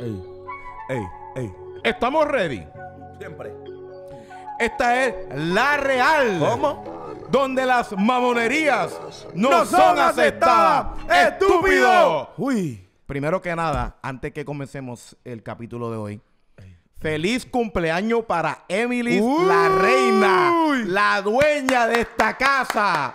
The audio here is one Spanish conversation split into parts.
Ey, ey, ey. ¿Estamos ready? Siempre. Esta es la real. ¿Cómo? Donde las mamonerías no, son aceptadas. ¡Estúpido! Uy. Primero que nada, antes que comencemos el capítulo de hoy, Feliz cumpleaños para Emily, la reina, la dueña de esta casa.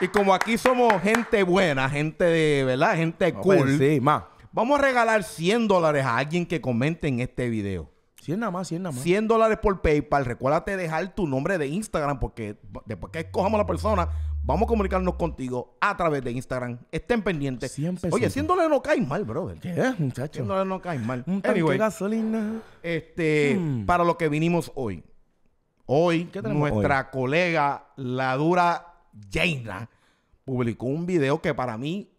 Y como aquí somos gente buena, gente de, ¿verdad? Gente pues cool. Sí, más. Vamos a regalar 100 dólares a alguien que comente en este video. 100 nada más, 100 nada más. 100 dólares por PayPal. Recuérdate dejar tu nombre de Instagram porque después que escojamos la persona, vamos a comunicarnos contigo a través de Instagram. Estén pendientes. 100 Oye, 100 dólares no caen mal, brother. ¿Qué es, muchacho? 100 dólares no caen mal. Un tanque Este, hmm. para lo que vinimos hoy. Hoy, nuestra colega, la dura Jaina, publicó un video que para mí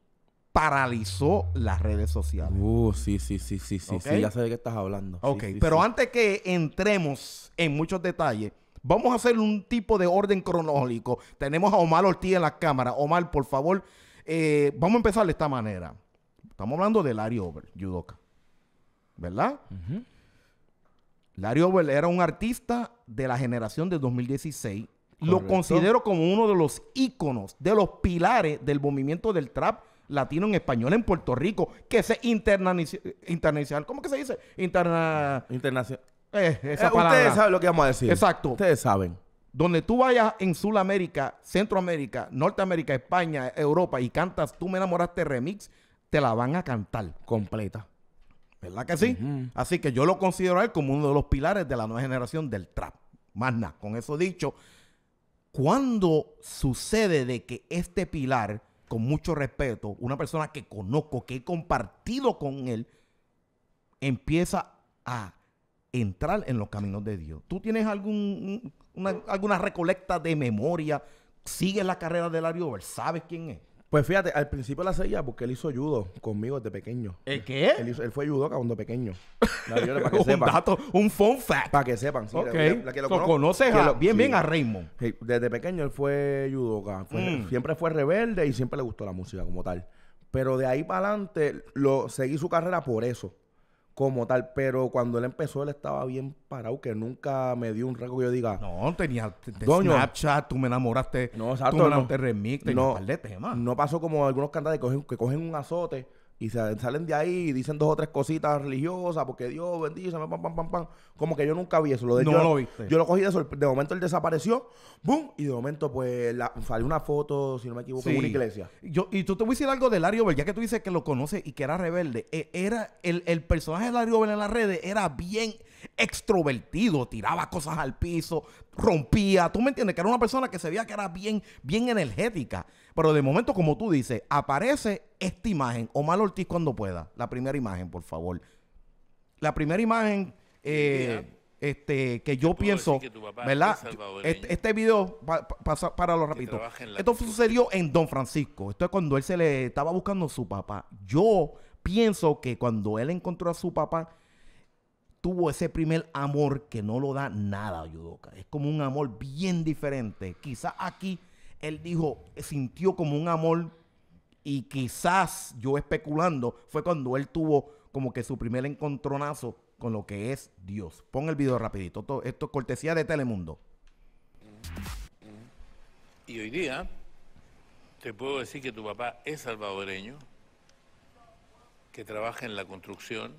paralizó las redes sociales. Uh, sí, sí, sí, sí, sí, sí, ya sé de qué estás hablando. Ok, pero antes que entremos en muchos detalles, vamos a hacer un tipo de orden cronológico. Tenemos a Omar Ortiz en la cámara. Omar, por favor, eh, vamos a empezar de esta manera. Estamos hablando de Larry Over, Yudoka. ¿Verdad? Larry Over era un artista de la generación de 2016. Lo considero como uno de los íconos, de los pilares del movimiento del trap latino en español en Puerto Rico, que se internacional, ¿cómo que se dice? Interna... Internacional. Eh, eh, ustedes saben lo que vamos a decir. Exacto. Ustedes saben. Donde tú vayas en Sudamérica, Centroamérica, Norteamérica, España, Europa y cantas Tú me enamoraste remix, te la van a cantar. Completa. ¿Verdad que sí? Así que yo lo considero él como uno de los pilares de la nueva generación del trap. Más nada, con eso dicho, ...¿cuándo sucede de que este pilar con mucho respeto, una persona que conozco, que he compartido con él, empieza a entrar en los caminos de Dios. ¿Tú tienes algún, alguna recolecta de memoria? ¿Sigues la carrera de Larry ¿Sabes quién es? Pues fíjate, al principio la seguía porque él hizo judo conmigo desde pequeño. ¿El qué? Él, fue judoka cuando pequeño. un sepan. dato, un fun fact. Para que sepan, sí. lo bien, bien a Raymond. Desde pequeño él fue judoka. Mm. Siempre fue rebelde y siempre le gustó la música como tal. Pero de ahí para adelante lo, seguí su carrera por eso como tal, pero cuando él empezó él estaba bien parado, que nunca me dio un rango que yo diga. No, tenía Snapchat, tú me enamoraste, no, exacto, tú me enamoraste no, remix, tenía no, un No pasó como algunos cantantes que que cogen un azote y salen de ahí y dicen dos o tres cositas religiosas porque Dios bendice, pam, pam, pam, pam. Como que yo nunca vi eso. Lo de no yo, lo viste. Yo lo cogí de sorpresa. De momento él desapareció, ¡boom! Y de momento, pues, salió una foto, si no me equivoco, una iglesia. Yo, y tú te voy a decir algo de Larry Over, ya que tú dices que lo conoces y que era rebelde. E, era el, el personaje de Larry Over en las redes era bien extrovertido, tiraba cosas al piso, rompía, tú me entiendes, que era una persona que se veía que era bien, bien energética. Pero de momento, como tú dices, aparece esta imagen, o Omar Ortiz cuando pueda, la primera imagen, por favor. La primera imagen... Eh, este, que yo pienso, ¿verdad? Este, este, video, para los repito, esto sucedió en Don Francisco, esto es cuando él se le estaba buscando a su papá. Yo pienso que cuando él encontró a su papá, tuvo ese primer amor que no lo da nada Yudoka. Es como un amor bien diferente. Quizás aquí él dijo, sintió como un amor y quizás yo especulando fue cuando él tuvo como que su primer encontronazo con lo que es Dios. Pon el video rapidito. Esto, esto es cortesía de Telemundo. Y hoy día te puedo decir que tu papá es salvadoreño, que trabaja en la construcción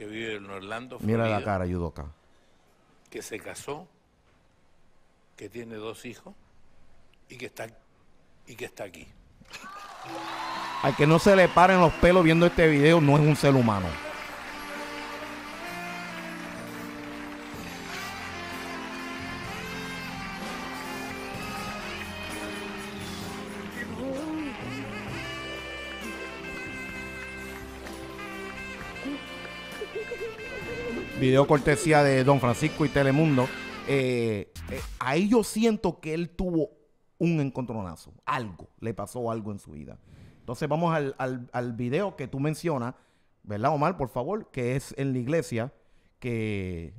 que vive en Orlando, Mira la cara, Yudoka. Que se casó, que tiene dos hijos y que está, y que está aquí. Al que no se le paren los pelos viendo este video, no es un ser humano. video cortesía de Don Francisco y Telemundo. Eh, eh, ahí yo siento que él tuvo un encontronazo, algo, le pasó algo en su vida. Entonces vamos al, al, video que tú mencionas, ¿verdad Omar, por favor? Que es en la iglesia, que...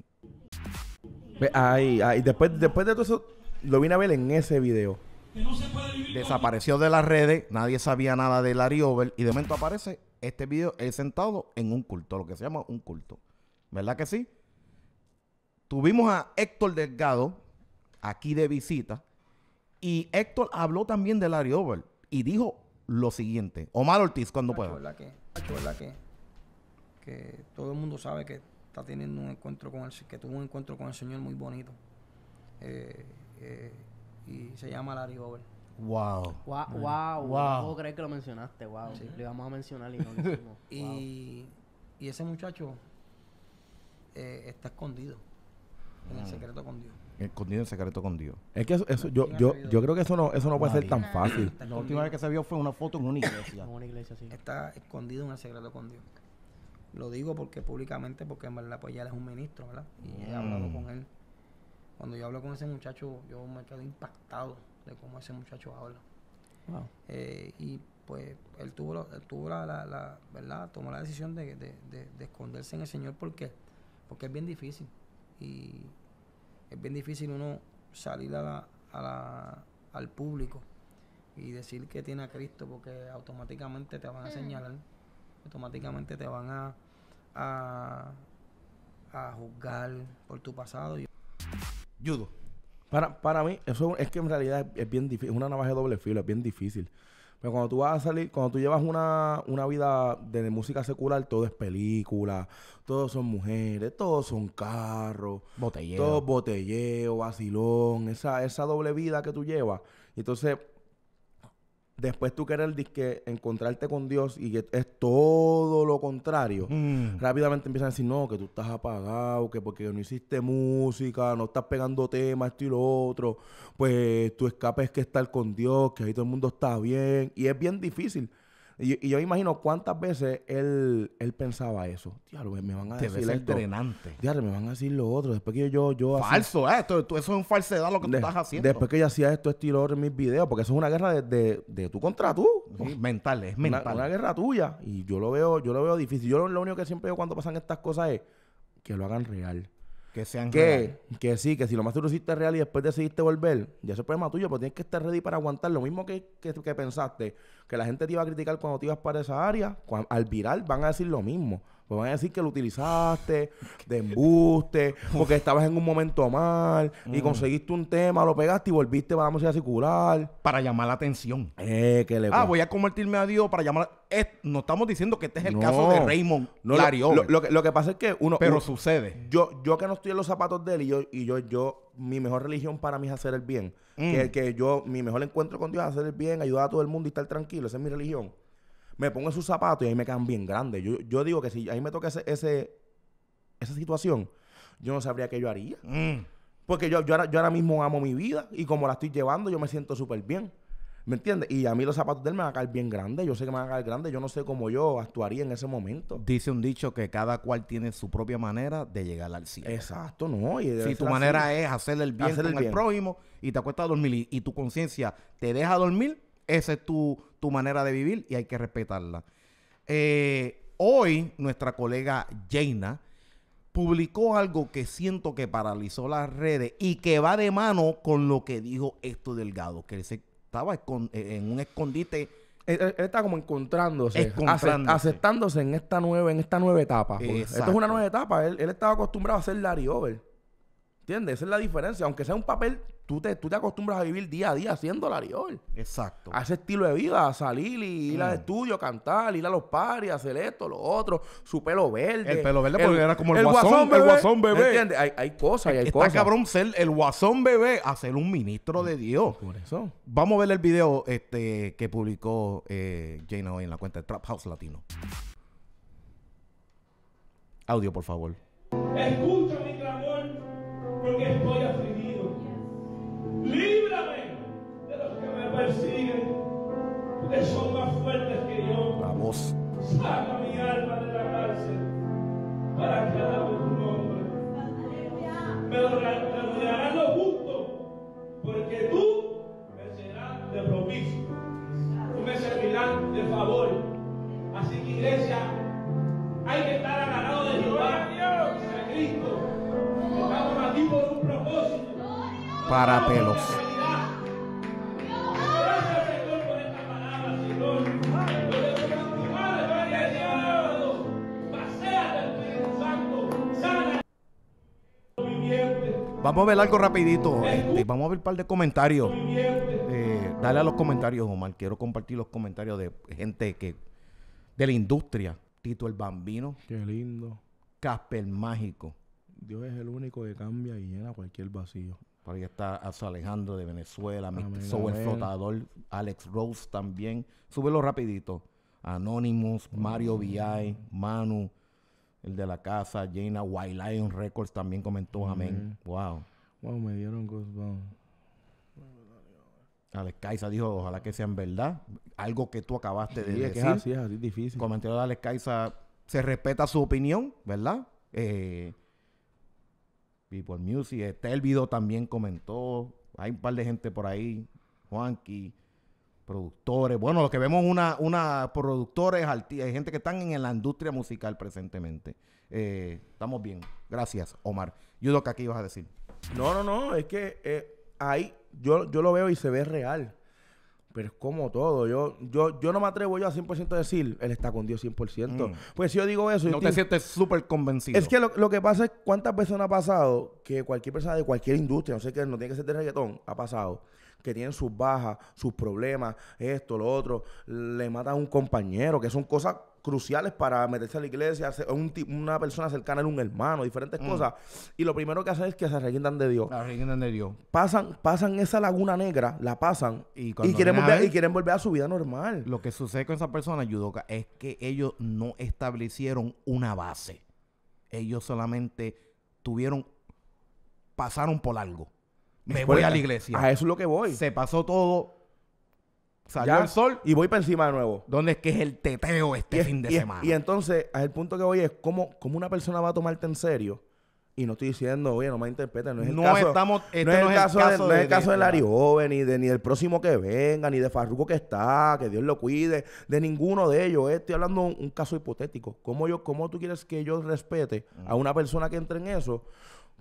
Ahí, después, después de todo eso, lo vine a ver en ese video. Desapareció de las redes, nadie sabía nada de Larry Over y de momento aparece este video, él sentado en un culto, lo que se llama un culto. ¿Verdad que sí? Tuvimos a Héctor Delgado aquí de visita y Héctor habló también de Larry over y dijo lo siguiente. Omar Ortiz, cuando pueda. ¿Verdad que, ¿verdad que, que todo el mundo sabe que está teniendo un encuentro con el que tuvo un encuentro con el Señor muy bonito. Eh, eh, y se llama Larry Over. Wow. Wow, wow, mm. wow. No puedo que lo mencionaste, wow. Sí. Lo íbamos a mencionar y no lo hicimos. y, y ese muchacho eh, está escondido. En el mm. secreto con Dios. Escondido en secreto con Dios. Es que eso, yo, yo, creo que eso no, eso no puede ser tan fácil. La última vez que se vio fue una foto en una iglesia. Está escondido en el secreto con Dios. Lo digo porque públicamente, porque en verdad, pues ya él es un ministro, ¿verdad? Y he mm. hablado con él. Cuando yo hablo con ese muchacho, yo me quedo impactado de cómo ese muchacho habla. Eh, y pues él tuvo, la, la, ¿verdad? Tomó la decisión de esconderse en el Señor porque porque es bien difícil. Y es bien difícil uno salir a al público y decir que tiene a Cristo porque automáticamente te van a mm. señalar, automáticamente te van a, a, a juzgar por tu pasado. Judo. Para, para mí, eso es que en realidad es bien difícil, es una navaja de doble filo, es bien difícil. Pero cuando tú vas a salir, cuando tú llevas una, una vida de música secular, todo es película, todos son mujeres, todos son carros, botelleo. todo botelleo, vacilón, esa, esa doble vida que tú llevas. Entonces, después tú querer disque encontrarte con Dios y que es todo lo contrario, mm. rápidamente empiezan a decir, no, que tú estás apagado, que porque no hiciste música, no estás pegando temas, esto y lo otro, pues tu escape es que estar con Dios, que ahí todo el mundo está bien. Y es bien difícil y, yo yo imagino cuántas veces él, él pensaba eso. Diablo, me van a decir esto. drenante. Diablo, me van a decir lo otro. Después que yo... yo Falso, eh, esto, eso es un falsedad lo que tú estás haciendo. Después que yo hacía esto, estilo en mis videos, porque eso es una guerra de, de, de tú contra tú. mental, es mental. Una, una, guerra tuya. Y yo lo veo, yo lo veo difícil. Yo lo único que siempre veo cuando pasan estas cosas es que lo hagan real. Que sean que, que sí, que si lo más duro hiciste real y después decidiste volver, ya eso es problema tuyo, pero tienes que estar ready para aguantar. Lo mismo que, que, que pensaste, que la gente te iba a criticar cuando te ibas para esa área, al viral van a decir lo mismo. Pues van a decir que lo utilizaste de embuste, porque estabas en un momento mal y mm. conseguiste un tema, lo pegaste y volviste para la música circular. Para llamar la atención. Eh, que le Ah, voy a convertirme a Dios para llamar. no estamos diciendo que este es el caso de Raymond No, lo- lo, que, pasa es que uno. pero sucede. yo, yo que no estoy en los zapatos de él y yo, y yo, yo, mi mejor religión para mí es hacer el bien. Que, mm. que yo, mi mejor encuentro con Dios es hacer el bien, ayudar a todo el mundo y estar tranquilo. Esa es mi religión me pongo en sus zapatos y ahí me quedan bien grandes. Yo, yo digo que si ahí me toca ese, esa situación, yo no sabría qué yo haría. Mm. Porque yo, yo, ahora, yo ahora mismo amo mi vida y como la estoy llevando, yo me siento súper bien. ¿Me entiendes? Y a mí los zapatos de él me van a caer bien grandes. Yo sé que me van a caer grandes. Yo no sé cómo yo actuaría en ese momento. Dice un dicho que cada cual tiene su propia manera de llegar al cielo. Exacto, no. Y si tu manera es hacer el bien hacer con el, prójimo y te acuestas dormir y tu conciencia te deja dormir, esa es tu, tu manera de vivir y hay que respetarla. Eh, hoy, nuestra colega Jaina publicó algo que siento que paralizó las redes y que va de mano con lo que dijo esto Delgado, que él estaba eh, en un escondite. Él, estaba está como encontrándose, aceptándose en esta nueva, en esta nueva etapa. Esto es una nueva etapa. Él, él estaba acostumbrado a ser Larry Over. Esa es la diferencia. Aunque sea un papel, tú te, tú te acostumbras a vivir día a día haciendo la Exacto. A ese estilo de vida, a salir y ir al mm. estudio, cantar, ir a los paris, hacer esto, lo otro, su pelo verde. El pelo verde porque era como el, guasón, bebé. El ¿Entiendes? Hay, cosas y hay Está cabrón ser el guasón bebé hacer un ministro de Dios. Por eso. Vamos a ver el video este, que publicó eh, Jane hoy en la cuenta de Trap House Latino. Audio, por favor. Escucha mi clamor porque estoy afligido. Líbrame de los que me persiguen, porque son más fuertes que yo. Vamos. Saca mi alma Vamos a ver algo rapidito. Este, vamos a ver un par de comentarios. Eh, dale a los comentarios, Omar. Quiero compartir los comentarios de gente que de la industria. Tito el Bambino. Qué lindo. Casper Mágico. Dios es el único que cambia y llena cualquier vacío ahí está Azo Alejandro de Venezuela, ah, Mr. Flotador, Alex Rose también. Súbelo rapidito. Anonymous, ah, Mario VI, Manu, el de la casa, Jaina, Wild Lion Records también comentó amén. Wow. Wow, me dieron goosebumps. Alex Caiza dijo, ojalá que sea en verdad. Algo que tú acabaste de sí, decir. Es así, es así, difícil. Comentario de Alex Caiza, se respeta su opinión, ¿verdad? Eh, People Music. Telvido este también comentó. Hay un par de gente por ahí. Juanqui, productores. Bueno, lo que vemos una, una productores, hay gente que están en la industria musical presentemente. Eh, estamos bien. Gracias, Omar. yo lo que aquí ibas a decir? No, no, no. Es que hay, eh, ahí yo, yo lo veo y se ve real. Pero es como todo. Yo, yo, yo no me atrevo yo a 100% a decir, él está con Dios 100%. Mm. Pues si yo digo eso... No te sientes súper convencido. Es que lo, lo, que pasa es cuántas veces no ha pasado que cualquier persona de cualquier industria, no sé qué, no tiene que ser de reggaetón, ha pasado que tienen sus bajas, sus problemas, esto, lo otro, le matan a un compañero, que son cosas cruciales para meterse a la iglesia, una persona cercana a un hermano, diferentes mm. cosas. Y lo primero que hacen es que se arreglan de Dios. de Dios. Pasan, pasan esa laguna negra, la pasan y, quieren volver, y quieren volver a su vida normal. Lo que sucede con esa persona, Yudoka, es que ellos no establecieron una base. Ellos solamente tuvieron, pasaron por algo. Me voy a la iglesia. A eso es lo que voy. Se pasó todo el sol y voy para encima de nuevo. ¿Dónde es que es el teteo este fin de semana? Y entonces, el punto que voy es cómo, cómo una persona va a tomarte en serio. Y no estoy diciendo, oye, no me interpreten, no es el no caso. Estamos, este no, es el caso, de, de, caso de ni, de, ni del próximo que venga, ni de Farruko que está, que Dios lo cuide, de ninguno de ellos. Eh, estoy hablando un, un caso hipotético. ¿Cómo, yo, ¿Cómo tú quieres que yo respete a mm. una persona que entre en eso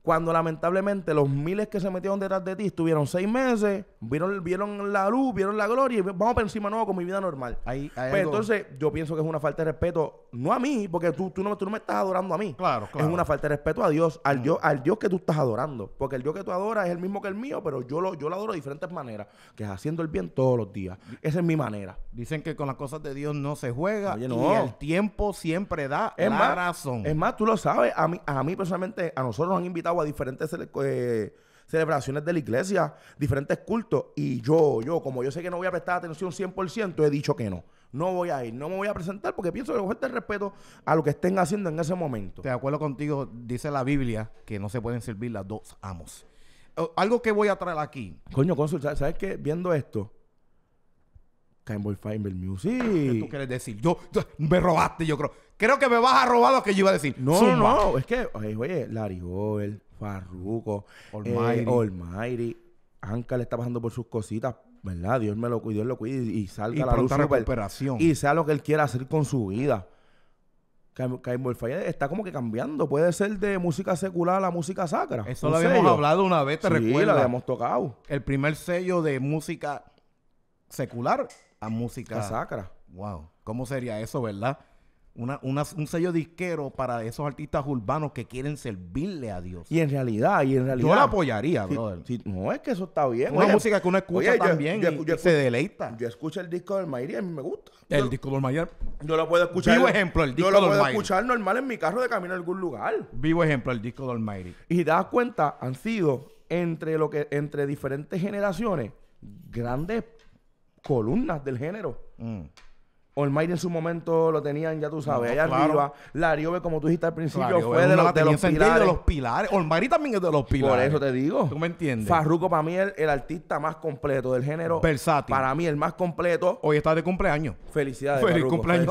cuando lamentablemente los miles que se metieron detrás de ti estuvieron seis meses, vieron, vieron la luz, vieron la gloria y vamos para encima nuevo con mi vida normal. Ahí, pues entonces yo pienso que es una falta de respeto, no a mí, porque tú, tú, no, tú me estás adorando a mí. Claro, claro. Es una falta de respeto a Dios, al, mm. Dios, al Dios que tú estás adorando. Porque el Dios que tú adoras es el mismo que el mío, pero yo lo, yo lo adoro de diferentes maneras, que es haciendo el bien todos los días. Esa es mi manera. Dicen que con las cosas de Dios no se juega y el tiempo siempre da la razón. Es más, tú lo sabes, a mí, a mí personalmente, a nosotros nos han invitado a diferentes eh, celebraciones de la iglesia, diferentes cultos, y yo, yo, como yo sé que no voy a prestar atención 100%, he dicho que no. No voy a ir, no me voy a presentar porque pienso que falta el respeto a lo que estén haciendo en ese momento. De acuerdo contigo, dice la Biblia que no se pueden servir las dos amos. Oh, algo que voy a traer aquí. Coño, ¿sabes qué? Viendo esto, Cainboy Feinberg Music. ¿Qué tú quieres decir? Yo, me robaste, yo creo. Creo que me vas a robar lo que yo iba a decir. No, no, es que, oye, oye Larry Farruko, Almighty. Eh, le está pasando por sus cositas, ¿verdad? Dios me lo cuide, Dios lo cuide y, salga la luz recuperación. y sea lo que él quiera hacer con su vida. Caimbo está como que cambiando. Puede ser de música secular a música sacra. Eso lo habíamos hablado una vez, te sí, lo habíamos tocado. El primer sello de música secular a música sacra. Wow. ¿Cómo sería eso, verdad? un sello disquero para esos artistas urbanos que quieren servirle a Dios. Y en realidad, y en realidad. Yo la apoyaría, brother. no, es que eso está bien. Una música que uno escucha también y, se deleita. Yo escucho el disco del Mayri y a mí me gusta. El disco del Mayri. Yo lo puedo escuchar. Vivo ejemplo, el disco del Yo lo puedo escuchar normal en mi carro de camino a algún lugar. Vivo ejemplo, el disco del Mayri. Y das cuenta, han sido entre, lo que, entre diferentes generaciones grandes columnas del género. Mm. Olmari en su momento lo tenían, ya tú sabes, no, allá arriba. Lariobe, como tú dijiste al principio, fue de, los, de los pilares. de también es de los pilares. Por eso te digo. ¿Tú me entiendes? Farruko para mí es el artista más completo del género. Versátil. Para mí el más completo. Hoy está de cumpleaños. Felicidades, Feliz cumpleaños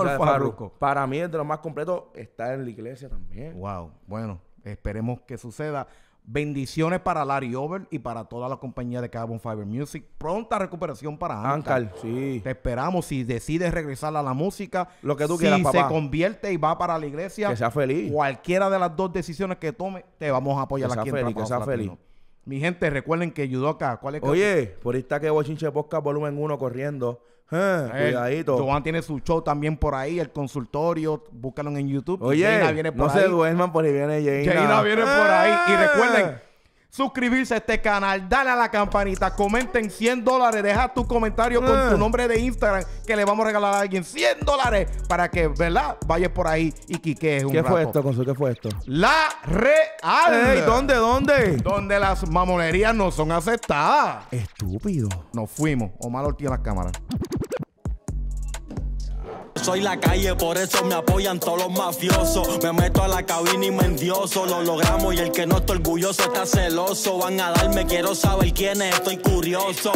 Para mí el de los más completos. Está en la iglesia también. Wow. Bueno, esperemos que suceda. Bendiciones para Larry Over y para toda la compañía de Carbon Fiber Music. Pronta recuperación para Ankar sí. Te esperamos si decides regresar a la música. Lo que tú quieras, papá. se convierte y va para la iglesia. Que sea feliz. Cualquiera de las dos decisiones que tome, te vamos a apoyar que aquí sea feliz, Que sea feliz. Mi gente, recuerden que Yudoka, ¿cuál es? Oye, por ahí está que Chinche Podcast Volumen 1 corriendo. Eh, eh, cuidadito. Joan tiene su show también por ahí, el consultorio, búscalo en YouTube. Oye, viene por no ahí. se duerman porque viene Jaina. viene por ahí. Y eh. recuerden, suscribirse a este canal, dale a la campanita, comenten 100 dólares, deja tu comentario con tu ah. nombre de Instagram que le vamos a regalar a alguien 100 dólares para que, ¿verdad? Vayas por ahí y es un ¿Qué fue esto, ¿Qué fue esto? La real. ¿Dónde, dónde? Donde las mamonerías no son aceptadas. Estúpido. Nos fuimos. o Ortiz en las cámaras. Soy la calle, por eso me apoyan todos los mafiosos. Me meto a la cabina y me lo logramos y el que no está orgulloso está celoso. Van a darme, quiero saber quién es, estoy curioso.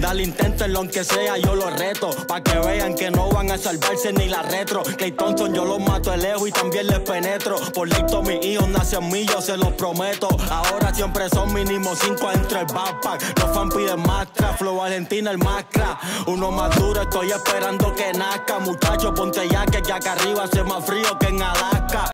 Dale, intento en lo que sea, yo lo reto. Pa' que vean que no van a salvarse ni la retro. Clay Thompson, yo los mato de lejos y también les penetro. Por listo, mis hijos nacen yo se los prometo. Ahora siempre son mínimo cinco entre el backpack. Los fans piden más Flow Argentina, el mascra. Uno más duro, estoy esperando que nazca, muchachos ponte ya que acá arriba hace más frío que en Alaska.